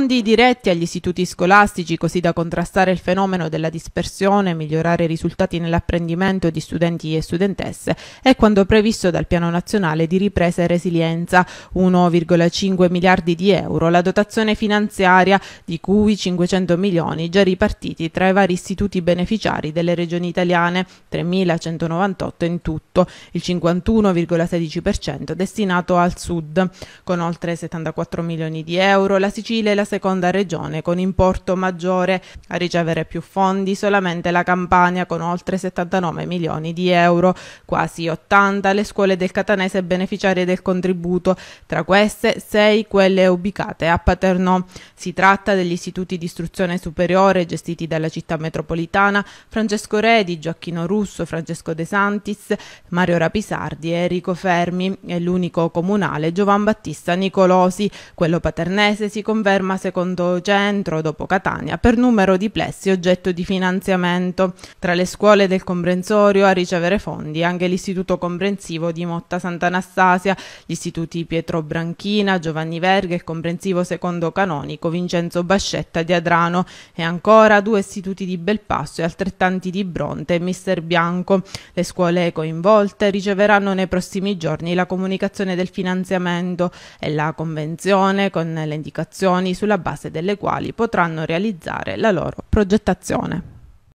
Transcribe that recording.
fondi diretti agli istituti scolastici così da contrastare il fenomeno della dispersione, e migliorare i risultati nell'apprendimento di studenti e studentesse è quanto previsto dal Piano Nazionale di Ripresa e Resilienza, 1,5 miliardi di euro, la dotazione finanziaria di cui 500 milioni già ripartiti tra i vari istituti beneficiari delle regioni italiane, 3.198 in tutto, il 51,16% destinato al sud, con oltre 74 milioni di euro, la Sicilia e la seconda regione con importo maggiore. A ricevere più fondi solamente la Campania con oltre 79 milioni di euro, quasi 80 le scuole del Catanese beneficiarie del contributo, tra queste 6 quelle ubicate a Paternò. Si tratta degli istituti di istruzione superiore gestiti dalla città metropolitana Francesco Redi, Gioacchino Russo, Francesco De Santis, Mario Rapisardi e Enrico Fermi e l'unico comunale Giovan Battista Nicolosi. Quello paternese si conferma secondo centro dopo Catania per numero di plessi oggetto di finanziamento. Tra le scuole del comprensorio a ricevere fondi anche l'Istituto Comprensivo di Motta Sant'Anastasia, gli istituti Pietro Branchina, Giovanni Verga e Comprensivo secondo canonico Vincenzo Bascetta di Adrano e ancora due istituti di Belpasso e altrettanti di Bronte e Mister Bianco. Le scuole coinvolte riceveranno nei prossimi giorni la comunicazione del finanziamento e la convenzione con le indicazioni sulla sulla base delle quali potranno realizzare la loro progettazione.